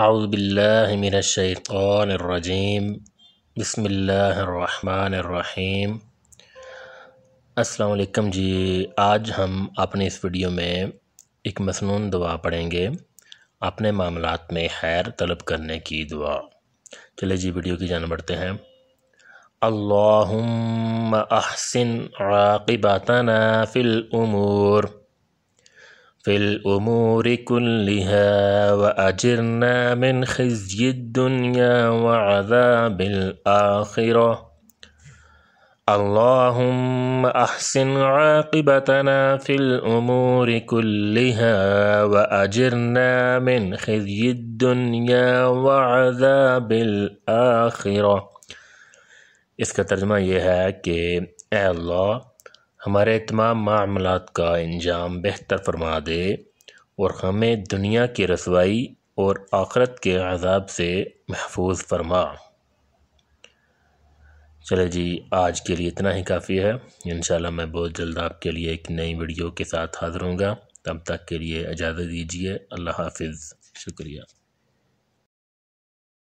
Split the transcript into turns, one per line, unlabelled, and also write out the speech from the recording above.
اعوذ باللہ من الشیطان الرجیم بسم اللہ الرحمن الرحیم السلام علیکم جی آج ہم اپنے اس ویڈیو میں ایک مصنون دعا پڑھیں گے اپنے معاملات میں خیر طلب کرنے کی دعا چلے جی ویڈیو کی جانب بڑھتے ہیں اللہم احسن عاقبتنا فی الامور في الأمور كلها وأجرنا من خزي الدنيا وعذاب الآخرة اللهم أحسن عاقبتنا في الأمور كلها وأجرنا من خزي الدنيا وعذاب الآخرة ترجمہ یہ ہے کہ اے اللہ ہمارے تمام معاملات کا انجام بہتر فرما دے اور ہمیں دنیا کی رسوائی اور آخرت کے عذاب سے محفوظ فرما چلے جی آج کے لیے اتنا ہی کافی ہے انشاءاللہ میں بہت جلد آپ کے لیے ایک نئی ویڈیو کے ساتھ حاضر ہوں گا تب تک کے لیے اجازت دیجیے اللہ حافظ شکریہ